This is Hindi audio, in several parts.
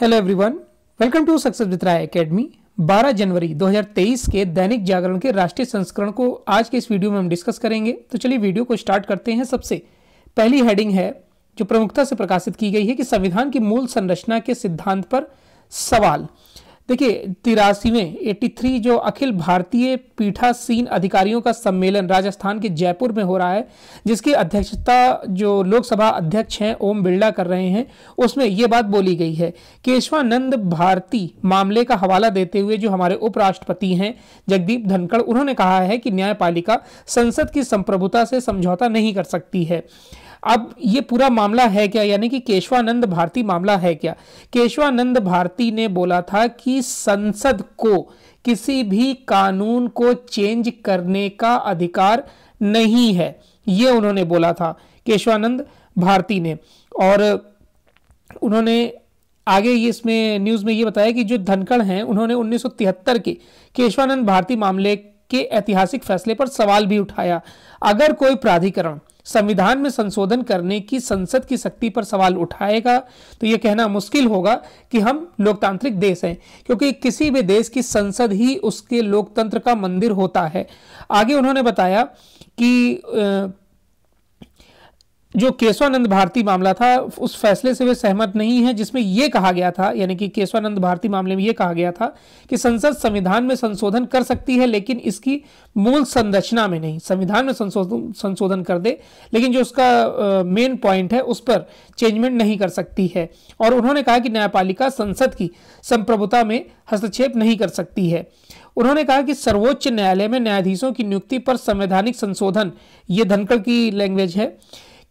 hello everyone welcome to success with Rai academy 12 जनवरी 2023 के दैनिक जागरण के राष्ट्रीय संस्करण को आज के इस वीडियो में हम डिस्कस करेंगे तो चलिए वीडियो को स्टार्ट करते हैं सबसे पहली हेडिंग है जो प्रमुखता से प्रकाशित की गई है कि संविधान की मूल संरचना के सिद्धांत पर सवाल देखिए तिरासीवें में एट्टी थ्री जो अखिल भारतीय पीठासीन अधिकारियों का सम्मेलन राजस्थान के जयपुर में हो रहा है जिसकी अध्यक्षता जो लोकसभा अध्यक्ष हैं ओम बिरला कर रहे हैं उसमें ये बात बोली गई है केशवानंद भारती मामले का हवाला देते हुए जो हमारे उपराष्ट्रपति हैं जगदीप धनखड़ उन्होंने कहा है कि न्यायपालिका संसद की संप्रभुता से समझौता नहीं कर सकती है अब ये पूरा मामला है क्या यानी कि केशवानंद भारती मामला है क्या केशवानंद भारती ने बोला था कि संसद को किसी भी कानून को चेंज करने का अधिकार नहीं है ये उन्होंने बोला था केशवानंद भारती ने और उन्होंने आगे ये इसमें न्यूज़ में ये बताया कि जो धनखड़ हैं उन्होंने 1973 के केशवानंद भारती मामले के ऐतिहासिक फैसले पर सवाल भी उठाया अगर कोई प्राधिकरण संविधान में संशोधन करने की संसद की शक्ति पर सवाल उठाएगा तो यह कहना मुश्किल होगा कि हम लोकतांत्रिक देश हैं क्योंकि किसी भी देश की संसद ही उसके लोकतंत्र का मंदिर होता है आगे उन्होंने बताया कि जो केशवानंद भारती मामला था उस फैसले से वे सहमत नहीं हैं जिसमें यह कहा गया था यानी कि केशवानंद भारती मामले में यह कहा गया था कि संसद संविधान में संशोधन कर सकती है लेकिन इसकी मूल संरचना में नहीं संविधान में संशोधन संशोधन कर दे लेकिन जो उसका मेन पॉइंट है उस पर चेंजमेंट नहीं कर सकती है और उन्होंने कहा कि न्यायपालिका संसद की संप्रभुता में हस्तक्षेप नहीं कर सकती है उन्होंने कहा कि सर्वोच्च न्यायालय में न्यायाधीशों की नियुक्ति पर संवैधानिक संशोधन ये धनखड़ की लैंग्वेज है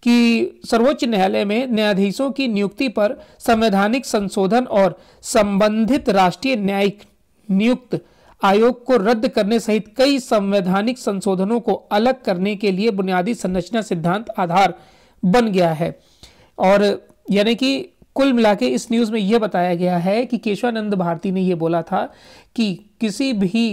कि सर्वोच्च न्यायालय में न्यायाधीशों की नियुक्ति पर संवैधानिक संशोधन और संबंधित राष्ट्रीय न्यायिक नियुक्त आयोग को रद्द करने सहित कई संवैधानिक संशोधनों को अलग करने के लिए बुनियादी संरचना सिद्धांत आधार बन गया है और यानी कि कुल मिला के इस न्यूज़ में यह बताया गया है कि केशवानंद भारती ने यह बोला था कि किसी भी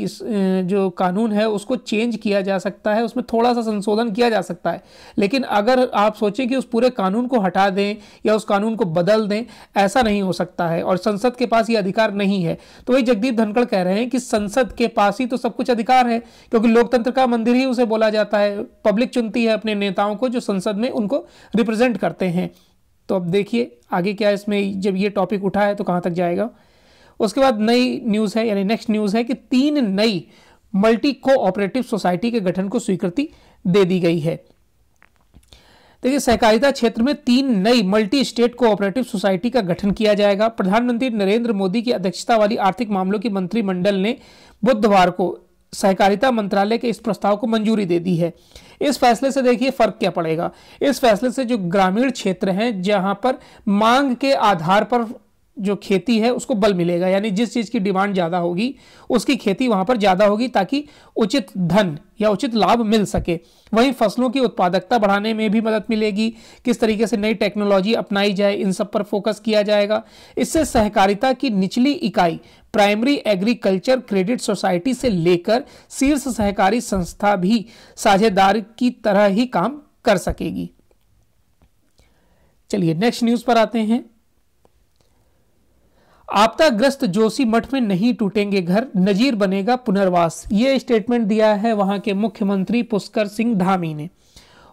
जो कानून है उसको चेंज किया जा सकता है उसमें थोड़ा सा संशोधन किया जा सकता है लेकिन अगर आप सोचें कि उस पूरे कानून को हटा दें या उस कानून को बदल दें ऐसा नहीं हो सकता है और संसद के पास ये अधिकार नहीं है तो वही जगदीप धनखड़ कह रहे हैं कि संसद के पास ही तो सब कुछ अधिकार है क्योंकि लोकतंत्र का मंदिर ही उसे बोला जाता है पब्लिक चुनती है अपने नेताओं को जो संसद में उनको रिप्रेजेंट करते हैं तो अब देखिए आगे क्या इसमें जब ये टॉपिक उठा है तो कहाँ तक जाएगा उसके बाद नई न्यूज़ है यानी नेक्स्ट न्यूज़ है कि तीन नई मल्टी कोऑपरेटिव सोसाइटी के गठन को स्वीकृति दे दी गई है देखिए सहकारिता क्षेत्र में तीन नई मल्टी स्टेट कोऑपरेटिव सोसाइटी का गठन किया जाएगा प्रधानमंत्री नरेंद्र मोदी की अध्यक्षता वाली आर्थिक मामलों की मंत्रिमंडल ने बुधवार को सहकारिता मंत्रालय के इस प्रस्ताव को मंजूरी दे दी है इस फैसले से देखिए फर्क क्या पड़ेगा इस फैसले से जो ग्रामीण क्षेत्र हैं जहां पर मांग के आधार पर जो खेती है उसको बल मिलेगा यानी जिस चीज़ की डिमांड ज़्यादा होगी उसकी खेती वहाँ पर ज़्यादा होगी ताकि उचित धन या उचित लाभ मिल सके वहीं फसलों की उत्पादकता बढ़ाने में भी मदद मिलेगी किस तरीके से नई टेक्नोलॉजी अपनाई जाए इन सब पर फोकस किया जाएगा इससे सहकारिता की निचली इकाई प्राइमरी एग्रीकल्चर क्रेडिट सोसाइटी से लेकर शीर्ष सहकारी संस्था भी साझेदार की तरह ही काम कर सकेगी चलिए नेक्स्ट न्यूज़ पर आते हैं आपदाग्रस्त जोशी मठ में नहीं टूटेंगे घर नजीर बनेगा पुनर्वास ये स्टेटमेंट दिया है वहाँ के मुख्यमंत्री पुष्कर सिंह धामी ने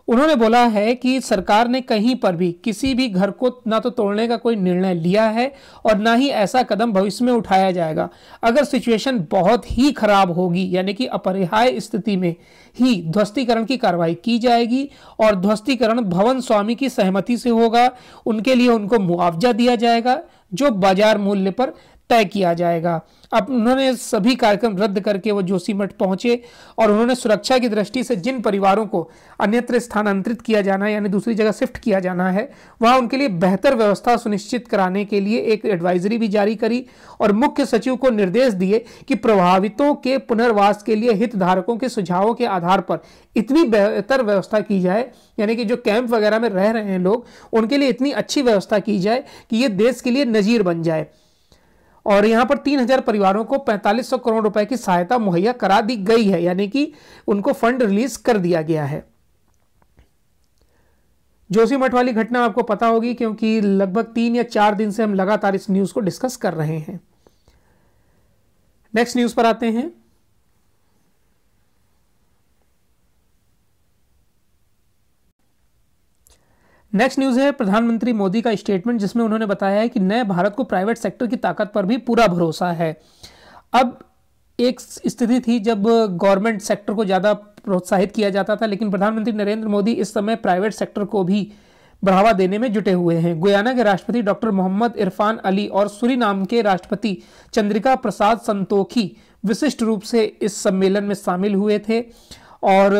उन्होंने बोला है कि सरकार ने कहीं पर भी किसी भी घर को ना तो तोड़ने का कोई निर्णय लिया है और ना ही ऐसा कदम भविष्य में उठाया जाएगा अगर सिचुएशन बहुत ही खराब होगी यानी कि अपरिहाय स्थिति में ही ध्वस्तीकरण की कार्रवाई की जाएगी और ध्वस्तीकरण भवन स्वामी की सहमति से होगा उनके लिए उनको मुआवजा दिया जाएगा जो बाजार मूल्य पर तय किया जाएगा अब उन्होंने सभी कार्यक्रम रद्द करके वो जोशीमठ पहुंचे और उन्होंने सुरक्षा की दृष्टि से जिन परिवारों को अन्यत्र स्थानांतरित किया जाना है यानी दूसरी जगह शिफ्ट किया जाना है वहां उनके लिए बेहतर व्यवस्था सुनिश्चित कराने के लिए एक एडवाइजरी भी जारी करी और मुख्य सचिव को निर्देश दिए कि प्रभावितों के पुनर्वास के लिए हितधारकों के सुझावों के आधार पर इतनी बेहतर व्यवस्था की जाए यानी कि जो कैंप वगैरह में रह रहे हैं लोग उनके लिए इतनी अच्छी व्यवस्था की जाए कि ये देश के लिए नज़ीर बन जाए और यहाँ पर 3000 परिवारों को 4500 करोड़ रुपए की सहायता मुहैया करा दी गई है यानी कि उनको फंड रिलीज कर दिया गया है जोशी मठ वाली घटना आपको पता होगी क्योंकि लगभग तीन या चार दिन से हम लगातार इस न्यूज़ को डिस्कस कर रहे हैं नेक्स्ट न्यूज़ पर आते हैं नेक्स्ट न्यूज है प्रधानमंत्री मोदी का स्टेटमेंट जिसमें उन्होंने बताया है कि नए भारत को प्राइवेट सेक्टर की ताकत पर भी पूरा भरोसा है अब एक स्थिति थी जब गवर्नमेंट सेक्टर को ज़्यादा प्रोत्साहित किया जाता था लेकिन प्रधानमंत्री नरेंद्र मोदी इस समय प्राइवेट सेक्टर को भी बढ़ावा देने में जुटे हुए हैं गुयाना के राष्ट्रपति डॉक्टर मोहम्मद इरफान अली और सूरी के राष्ट्रपति चंद्रिका प्रसाद संतोखी विशिष्ट रूप से इस सम्मेलन में शामिल हुए थे और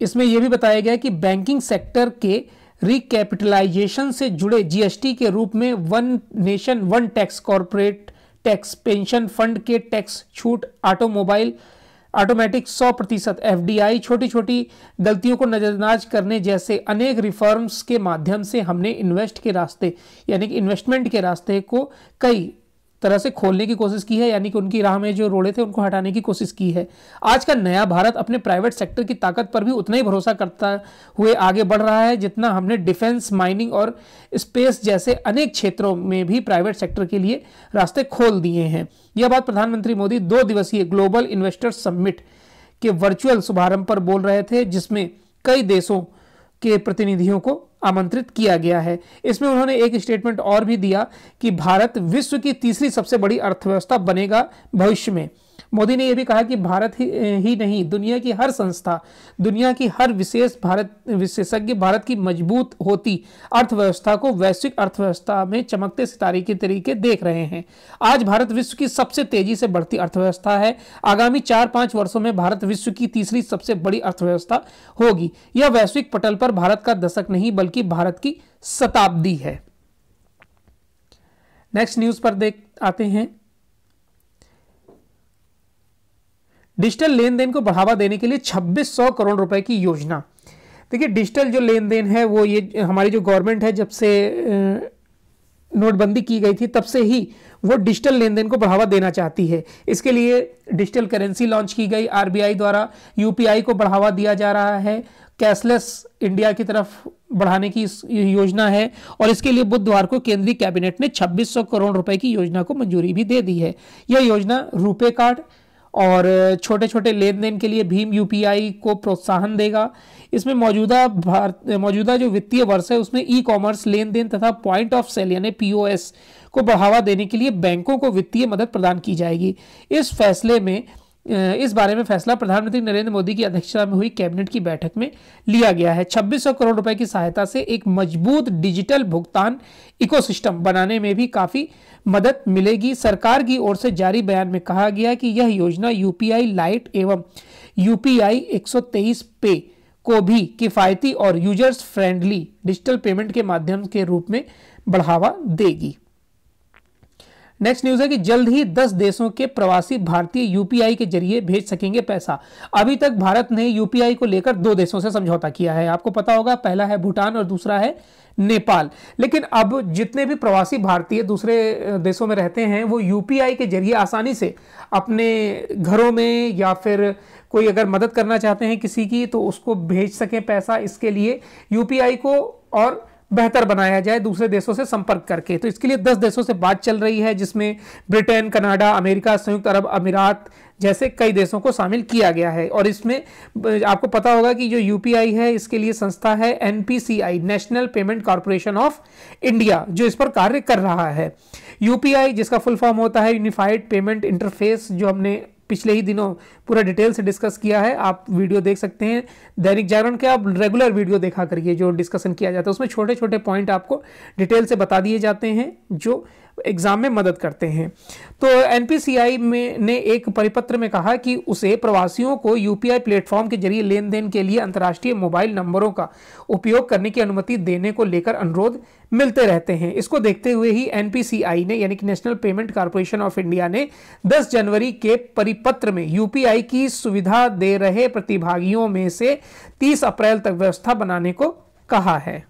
इसमें यह भी बताया गया कि बैंकिंग सेक्टर के रिकैपिटलाइजेशन से जुड़े जीएसटी के रूप में one nation one tax corporate tax pension fund के टैक्स छूट ऑटोमोबाइल ऑटोमेटिक 100 प्रतिशत एफ छोटी छोटी गलतियों को नज़रअंदाज करने जैसे अनेक रिफॉर्म्स के माध्यम से हमने इन्वेस्ट के रास्ते यानी कि इन्वेस्टमेंट के रास्ते को कई तरह से खोलने की कोशिश की है यानी कि उनकी राह में जो रोड़े थे उनको हटाने की कोशिश की है आज का नया भारत अपने प्राइवेट सेक्टर की ताकत पर भी उतना ही भरोसा करता हुए आगे बढ़ रहा है जितना हमने डिफेंस माइनिंग और स्पेस जैसे अनेक क्षेत्रों में भी प्राइवेट सेक्टर के लिए रास्ते खोल दिए हैं यह बात प्रधानमंत्री मोदी दो दिवसीय ग्लोबल इन्वेस्टर्स समिट के वर्चुअल शुभारंभ पर बोल रहे थे जिसमें कई देशों के प्रतिनिधियों को आमंत्रित किया गया है इसमें उन्होंने एक स्टेटमेंट और भी दिया कि भारत विश्व की तीसरी सबसे बड़ी अर्थव्यवस्था बनेगा भविष्य में मोदी ने यह भी कहा कि भारत ही, ही नहीं दुनिया की हर संस्था दुनिया की हर विशेष भारत विशेषज्ञ भारत की मजबूत होती अर्थव्यवस्था को वैश्विक अर्थव्यवस्था में चमकते सितारे के तरीके देख रहे हैं आज भारत विश्व की सबसे तेजी से बढ़ती अर्थव्यवस्था है आगामी चार पांच वर्षों में भारत विश्व की तीसरी सबसे बड़ी अर्थव्यवस्था होगी यह वैश्विक पटल पर भारत का दशक नहीं बल्कि भारत की शताब्दी है नेक्स्ट न्यूज पर देख आते हैं डिजिटल लेन देन को बढ़ावा देने के लिए 2600 करोड़ रुपए की योजना देखिए डिजिटल जो लेन देन है वो ये हमारी जो गवर्नमेंट है जब से नोटबंदी की गई थी तब से ही वो डिजिटल लेन देन को बढ़ावा देना चाहती है इसके लिए डिजिटल करेंसी लॉन्च की गई आर द्वारा यू को बढ़ावा दिया जा रहा है कैशलेस इंडिया की तरफ बढ़ाने की योजना है और इसके लिए बुधवार को केंद्रीय कैबिनेट ने 2600 करोड़ रुपए की योजना को मंजूरी भी दे दी है यह योजना रुपे कार्ड और छोटे छोटे लेन देन के लिए भीम यू को प्रोत्साहन देगा इसमें मौजूदा भारत मौजूदा जो वित्तीय वर्ष है उसमें ई कॉमर्स लेन देन तथा पॉइंट ऑफ सेल यानी पीओएस को बढ़ावा देने के लिए बैंकों को वित्तीय मदद प्रदान की जाएगी इस फैसले में इस बारे में फैसला प्रधानमंत्री नरेंद्र मोदी की अध्यक्षता में हुई कैबिनेट की बैठक में लिया गया है 2600 करोड़ रुपए की सहायता से एक मजबूत डिजिटल भुगतान इकोसिस्टम बनाने में भी काफ़ी मदद मिलेगी सरकार की ओर से जारी बयान में कहा गया कि यह योजना यूपीआई लाइट एवं यूपीआई 123 पे को भी किफ़ायती और यूजर्स फ्रेंडली डिजिटल पेमेंट के माध्यम के रूप में बढ़ावा देगी नेक्स्ट न्यूज है कि जल्द ही 10 देशों के प्रवासी भारतीय यूपीआई के जरिए भेज सकेंगे पैसा अभी तक भारत ने यूपीआई को लेकर दो देशों से समझौता किया है आपको पता होगा पहला है भूटान और दूसरा है नेपाल लेकिन अब जितने भी प्रवासी भारतीय दूसरे देशों में रहते हैं वो यूपीआई के जरिए आसानी से अपने घरों में या फिर कोई अगर मदद करना चाहते हैं किसी की तो उसको भेज सकें पैसा इसके लिए यूपीआई को और बेहतर बनाया जाए दूसरे देशों से संपर्क करके तो इसके लिए दस देशों से बात चल रही है जिसमें ब्रिटेन कनाडा अमेरिका संयुक्त अरब अमीरात जैसे कई देशों को शामिल किया गया है और इसमें आपको पता होगा कि जो यू है इसके लिए संस्था है N National Payment Corporation of India जो इस पर कार्य कर रहा है यू जिसका फुल फॉर्म होता है यूनिफाइड पेमेंट इंटरफेस जो हमने पिछले ही दिनों पूरा डिटेल से डिस्कस किया है आप वीडियो देख सकते हैं दैनिक जागरण के आप रेगुलर वीडियो देखा करिए जो डिस्कशन किया जाता है उसमें छोटे छोटे पॉइंट आपको डिटेल से बता दिए जाते हैं जो एग्ज़ाम में मदद करते हैं तो एनपीसीआई में ने एक परिपत्र में कहा कि उसे प्रवासियों को यूपीआई प्लेटफॉर्म के जरिए लेन देन के लिए अंतर्राष्ट्रीय मोबाइल नंबरों का उपयोग करने की अनुमति देने को लेकर अनुरोध मिलते रहते हैं इसको देखते हुए ही एनपीसीआई ने यानी कि National Payment Corporation of India ने 10 जनवरी के परिपत्र में यूपीआई की सुविधा दे रहे प्रतिभागियों में से 30 अप्रैल तक व्यवस्था बनाने को कहा है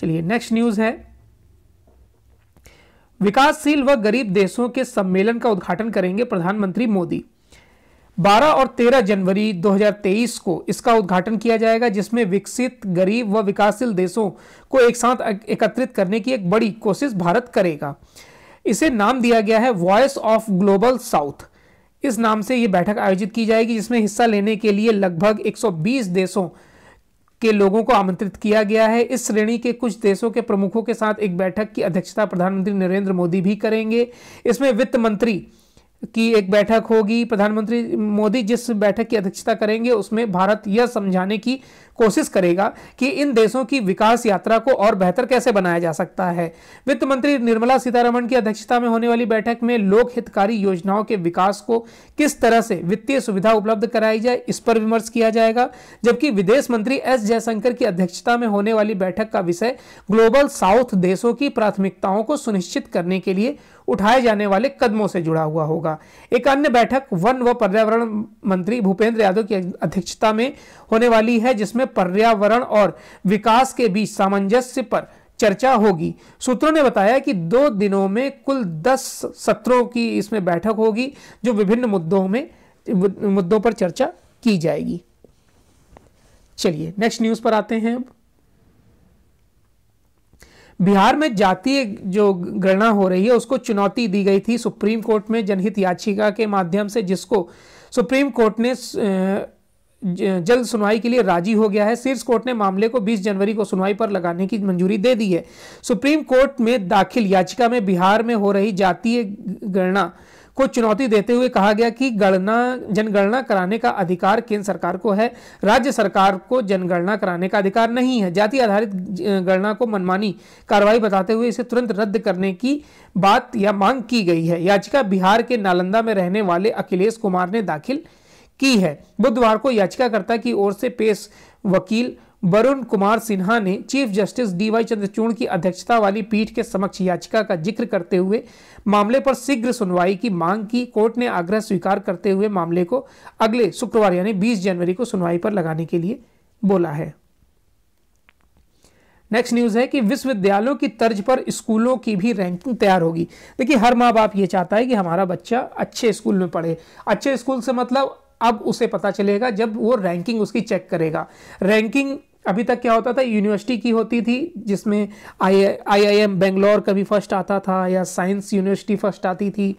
चलिए नेक्स्ट न्यूज है विकासशील व गरीब देशों के सम्मेलन का उद्घाटन करेंगे प्रधानमंत्री मोदी 12 और 13 जनवरी 2023 को इसका उद्घाटन किया जाएगा जिसमें विकसित गरीब व विकासशील देशों को एक साथ एकत्रित करने की एक बड़ी कोशिश भारत करेगा इसे नाम दिया गया है वॉइस ऑफ ग्लोबल साउथ इस नाम से ये बैठक आयोजित की जाएगी जिसमें हिस्सा लेने के लिए लगभग 120 देशों के लोगों को आमंत्रित किया गया है इस श्रेणी के कुछ देशों के प्रमुखों के साथ एक बैठक की अध्यक्षता प्रधानमंत्री नरेंद्र मोदी भी करेंगे इसमें वित्त मंत्री की एक बैठक होगी प्रधानमंत्री मोदी जिस बैठक की अध्यक्षता करेंगे उसमें भारत यह समझाने की कोशिश करेगा कि इन देशों की विकास यात्रा को और बेहतर कैसे बनाया जा सकता है वित्त मंत्री निर्मला सीतारमण की अध्यक्षता में होने वाली बैठक में लोक हितकारी योजनाओं के विकास को किस तरह से वित्तीय सुविधा उपलब्ध कराई जाए इस पर विमर्श किया जाएगा जबकि विदेश मंत्री एस जयशंकर की अध्यक्षता में होने वाली बैठक का विषय ग्लोबल साउथ देशों की प्राथमिकताओं को सुनिश्चित करने के लिए उठाए जाने वाले कदमों से जुड़ा हुआ होगा एक अन्य बैठक वन व पर्यावरण मंत्री भूपेंद्र यादव की अध्यक्षता में होने वाली है जिसमें में पर्यावरण और विकास के बीच सामंजस्य पर चर्चा होगी सूत्रों ने बताया कि दो दिनों में कुल दस सत्रों की इसमें बैठक होगी जो विभिन्न मुद्दों में मुद्दों पर चर्चा की जाएगी चलिए नेक्स्ट न्यूज पर आते हैं अब बिहार में जातीय जो गणना हो रही है उसको चुनौती दी गई थी सुप्रीम कोर्ट में जनहित याचिका के माध्यम से जिसको सुप्रीम कोर्ट ने जल्द सुनवाई के लिए राजी हो गया है शीर्ष कोर्ट ने मामले को 20 जनवरी को सुनवाई पर लगाने की मंजूरी दे दी है सुप्रीम कोर्ट में दाखिल याचिका में बिहार में हो रही जातीय गणना को चुनौती देते हुए कहा गया कि गणना जनगणना कराने का अधिकार केंद्र सरकार को है राज्य सरकार को जनगणना कराने का अधिकार नहीं है जाति आधारित गणना को मनमानी कार्रवाई बताते हुए इसे तुरंत रद्द करने की बात या मांग की गई है याचिका बिहार के नालंदा में रहने वाले अखिलेश कुमार ने दाखिल की है बुधवार को याचिकाकर्ता की ओर से पेश वकील वरुण कुमार सिन्हा ने चीफ जस्टिस डीवाई चंद्रचूड़ की अध्यक्षता वाली पीठ के समक्ष याचिका का जिक्र करते हुए मामले पर शीघ्र सुनवाई की मांग की कोर्ट ने आग्रह स्वीकार करते हुए मामले को अगले शुक्रवार यानी 20 जनवरी को सुनवाई पर लगाने के लिए बोला है नेक्स्ट न्यूज़ है कि विश्वविद्यालयों की तर्ज पर स्कूलों की भी रैंकिंग तैयार होगी देखिए हर माँ बाप ये चाहता है कि हमारा बच्चा अच्छे स्कूल में पढ़े अच्छे स्कूल से मतलब अब उसे पता चलेगा जब वो रैंकिंग उसकी चेक करेगा रैंकिंग अभी तक क्या होता था यूनिवर्सिटी की होती थी जिसमें आई आई आई एम बेंगलोर कभी फर्स्ट आता था या साइंस यूनिवर्सिटी फर्स्ट आती थी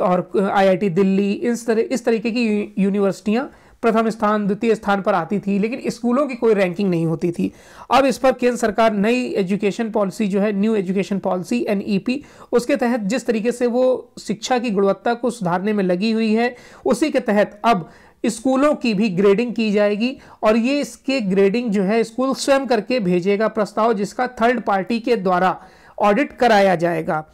और आईआईटी दिल्ली इस तरह इस तरीके की यूनिवर्सिटियाँ प्रथम स्थान द्वितीय स्थान पर आती थी लेकिन स्कूलों की कोई रैंकिंग नहीं होती थी अब इस पर केंद्र सरकार नई एजुकेशन पॉलिसी जो है न्यू एजुकेशन पॉलिसी एन उसके तहत जिस तरीके से वो शिक्षा की गुणवत्ता को सुधारने में लगी हुई है उसी के तहत अब स्कूलों की भी ग्रेडिंग की जाएगी और ये इसके ग्रेडिंग जो है स्कूल स्वयं करके भेजेगा प्रस्ताव जिसका थर्ड पार्टी के द्वारा ऑडिट कराया जाएगा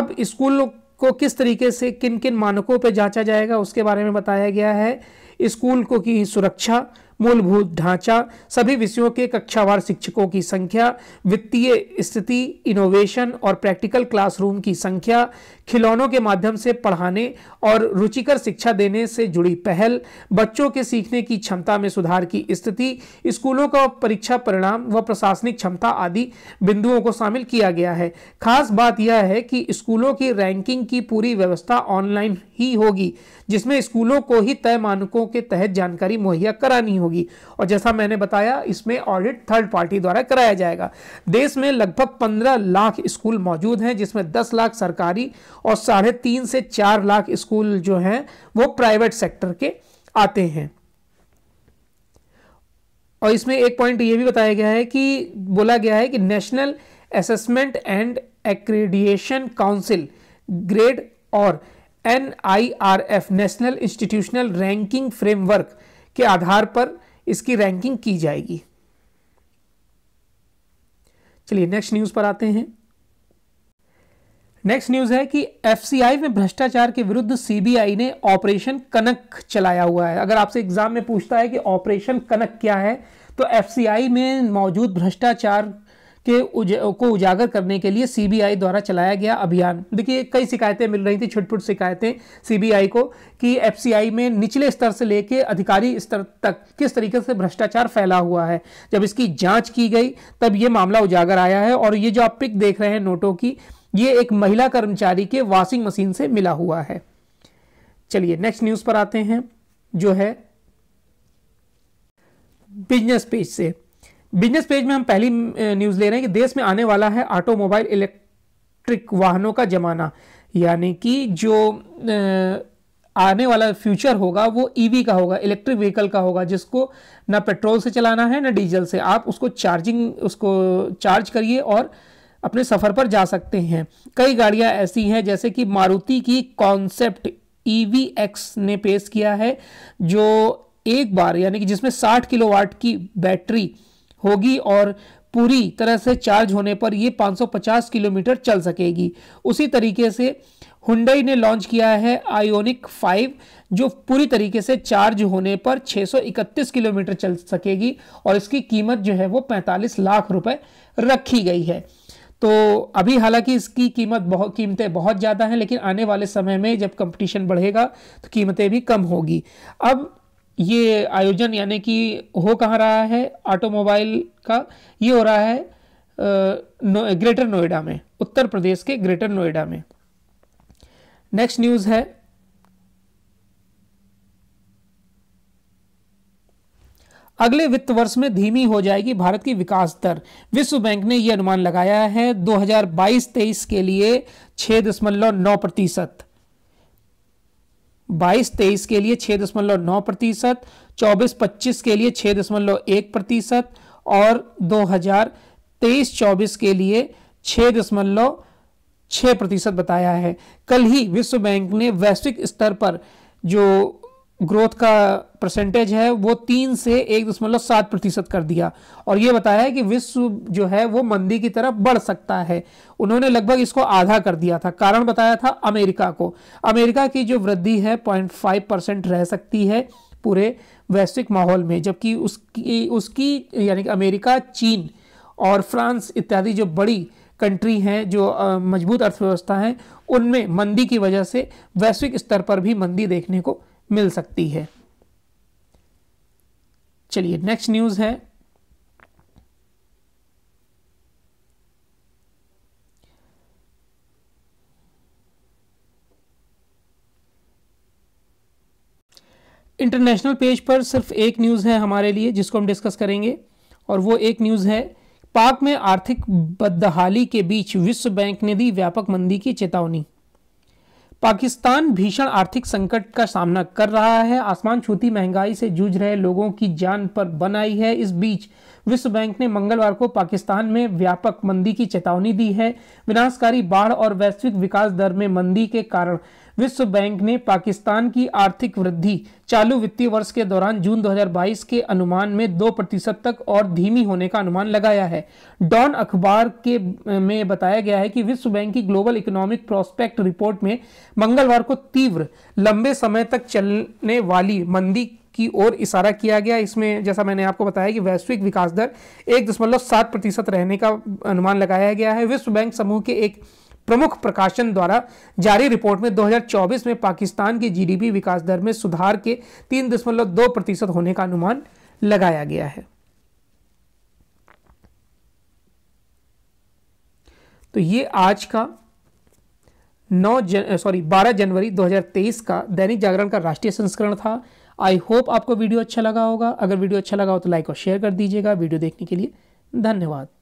अब स्कूलों को किस तरीके से किन किन मानकों पर जांचा जाएगा उसके बारे में बताया गया है स्कूल को की सुरक्षा मूलभूत ढांचा सभी विषयों के कक्षावार शिक्षकों की संख्या वित्तीय स्थिति इनोवेशन और प्रैक्टिकल क्लासरूम की संख्या खिलौनों के माध्यम से पढ़ाने और रुचिकर शिक्षा देने से जुड़ी पहल बच्चों के सीखने की क्षमता में सुधार की स्थिति स्कूलों का परीक्षा परिणाम व प्रशासनिक क्षमता आदि बिंदुओं को शामिल किया गया है खास बात यह है कि स्कूलों की रैंकिंग की पूरी व्यवस्था ऑनलाइन ही होगी जिसमें स्कूलों को ही तय मानकों के तहत जानकारी मुहैया करानी होगी और जैसा मैंने बताया इसमें ऑडिट थर्ड पार्टी द्वारा कराया जाएगा देश में लगभग पंद्रह लाख स्कूल मौजूद हैं जिसमें दस लाख सरकारी और साढ़े तीन से चार लाख स्कूल जो हैं वो प्राइवेट सेक्टर के आते हैं और इसमें एक पॉइंट ये भी बताया गया है कि बोला गया है कि National Assessment and Accreditation Council grade और N National Institutional Ranking Framework के आधार पर इसकी रैंकिंग की जाएगी चलिए नेक्स्ट न्यूज़ पर आते हैं नेक्स्ट न्यूज है कि एफसीआई में भ्रष्टाचार के विरुद्ध सीबीआई ने ऑपरेशन कनक चलाया हुआ है अगर आपसे एग्जाम में पूछता है कि ऑपरेशन कनक क्या है तो एफसीआई में मौजूद भ्रष्टाचार के उज, को उजागर करने के लिए सीबीआई द्वारा चलाया गया अभियान देखिए कई शिकायतें मिल रही थी छुटपुट शिकायतें सीबीआई को कि एफसीआई में निचले स्तर से लेके अधिकारी स्तर तक किस तरीके से भ्रष्टाचार फैला हुआ है जब इसकी जांच की गई तब ये मामला उजागर आया है और ये जो आप पिक देख रहे हैं नोटों की ये एक महिला कर्मचारी के वॉशिंग मशीन से मिला हुआ है चलिए नेक्स्ट न्यूज पर आते हैं जो है बिजनेस पेज से बिजनेस पेज में हम पहली न्यूज ले रहे हैं कि देश में आने वाला है ऑटोमोबाइल इलेक्ट्रिक वाहनों का जमाना यानी कि जो आने वाला फ्यूचर होगा वो ईवी e का होगा इलेक्ट्रिक व्हीकल का होगा जिसको ना पेट्रोल से चलाना है ना डीजल से आप उसको चार्जिंग उसको चार्ज करिए और अपने सफ़र पर जा सकते हैं कई गाड़ियां ऐसी हैं जैसे कि मारुति की कॉन्सेप्ट ई e ने पेश किया है जो एक बार यानी कि जिसमें 60 वाट की बैटरी होगी और पूरी तरह से चार्ज होने पर यह 550 किलोमीटर चल सकेगी उसी तरीके से हुंडई ने लॉन्च किया है आयोनिक 5 जो पूरी तरीके से चार्ज होने पर 631 किलोमीटर चल सकेगी और इसकी कीमत जो है वो 45 लाख रुपए रखी गई है तो अभी हालांकि इसकी कीमत बहुत कीमतें बहुत ज़्यादा हैं लेकिन आने वाले समय में जब कंपटीशन बढ़ेगा तो कीमतें भी कम होगी अब ये आयोजन यानी कि हो कहाँ रहा है ऑटोमोबाइल का ये हो रहा है नो, ग्रेटर नोएडा में उत्तर प्रदेश के ग्रेटर नोएडा में नेक्स्ट न्यूज़ है अगले वित्त वर्ष में धीमी हो जाएगी भारत की विकास दर विश्व बैंक ने यह अनुमान लगाया है 2022-23 के लिए 6.9 दशमलव नौ प्रतिशत बाईस तेईस के लिए 6.9 दशमलव नौ प्रतिशत चौबीस पच्चीस के लिए 6.1 दशमलव एक प्रतिशत और दो हजार तेईस चौबीस के लिए 6.6 दशमलव छह प्रतिशत बताया है कल ही विश्व बैंक ने वैश्विक स्तर पर जो ग्रोथ का परसेंटेज है वो तीन से एक दशमलव सात प्रतिशत कर दिया और ये बताया है कि विश्व जो है वो मंदी की तरफ बढ़ सकता है उन्होंने लगभग इसको आधा कर दिया था कारण बताया था अमेरिका को अमेरिका की जो वृद्धि है पॉइंट फाइव परसेंट रह सकती है पूरे वैश्विक माहौल में जबकि उसकी उसकी यानी कि अमेरिका चीन और फ्रांस इत्यादि जो बड़ी कंट्री हैं जो मजबूत अर्थव्यवस्था हैं उनमें मंदी की वजह से वैश्विक स्तर पर भी मंदी देखने को मिल सकती है चलिए नेक्स्ट न्यूज़ है इंटरनेशनल पेज पर सिर्फ एक न्यूज़ है हमारे लिए जिसको हम डिस्कस करेंगे और वो एक न्यूज़ है पाक में आर्थिक बदहाली के बीच विश्व बैंक ने दी व्यापक मंदी की चेतावनी पाकिस्तान भीषण आर्थिक संकट का सामना कर रहा है आसमान छूती महंगाई से जूझ रहे लोगों की जान पर बनाई है इस बीच विश्व बैंक ने मंगलवार को पाकिस्तान में व्यापक मंदी की चेतावनी दी है विनाशकारी बाढ़ और वैश्विक विकास दर में मंदी के कारण विश्व बैंक ने पाकिस्तान की आर्थिक वृद्धि चालू वित्तीय वर्ष के दौरान जून 2022 के अनुमान में दो प्रतिशत तक और धीमी होने का अनुमान लगाया है डॉन अखबार के में बताया गया है कि विश्व बैंक की ग्लोबल इकोनॉमिक प्रोस्पेक्ट रिपोर्ट में मंगलवार को तीव्र लंबे समय तक चलने वाली मंदी की ओर इशारा किया गया इसमें जैसा मैंने आपको बताया कि वैश्विक विकास दर एक दशमलव सात प्रतिशत रहने का अनुमान लगाया गया है विश्व बैंक समूह के एक प्रमुख प्रकाशन द्वारा जारी रिपोर्ट में 2024 में पाकिस्तान की जीडीपी विकास दर में सुधार के तीन दशमलव दो प्रतिशत होने का अनुमान लगाया गया है तो ये आज का 9 जन सॉरी 12 जनवरी 2023 का दैनिक जागरण का राष्ट्रीय संस्करण था आई होप आपको वीडियो अच्छा लगा होगा अगर वीडियो अच्छा लगा हो तो लाइक और शेयर कर दीजिएगा वीडियो देखने के लिए धन्यवाद